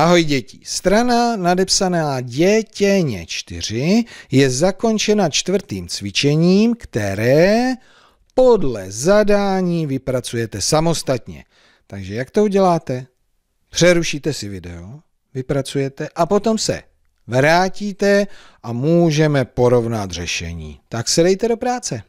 Ahoj děti. Strana nadepsaná dětěně 4 je zakončena čtvrtým cvičením, které podle zadání vypracujete samostatně. Takže jak to uděláte? Přerušíte si video, vypracujete a potom se vrátíte a můžeme porovnat řešení. Tak se dejte do práce.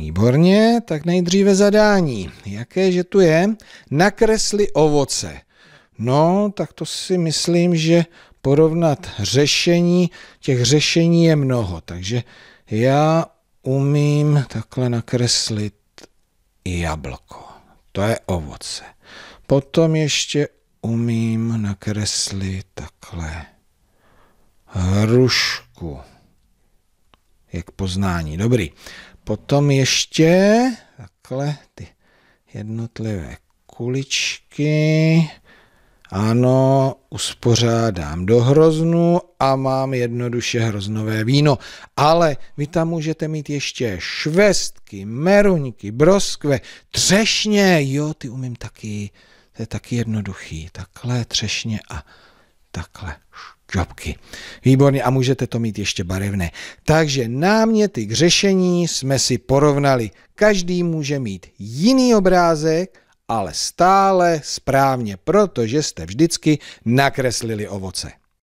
Výborně, tak nejdříve zadání. Jaké, že tu je? Nakresli ovoce. No, tak to si myslím, že porovnat řešení, těch řešení je mnoho, takže já umím takhle nakreslit jablko. To je ovoce. Potom ještě umím nakreslit takhle hrušku. Jak poznání. Dobrý. Potom ještě takhle ty jednotlivé kuličky. Ano, uspořádám do hroznu a mám jednoduše hroznové víno. Ale vy tam můžete mít ještě švestky, meruňky, broskve, třešně. Jo, ty umím taky, to je taky jednoduchý. Takhle třešně a takhle šťopky. Výborně a můžete to mít ještě barevné. Takže náměty k řešení jsme si porovnali. Každý může mít jiný obrázek, ale stále správně, protože jste vždycky nakreslili ovoce.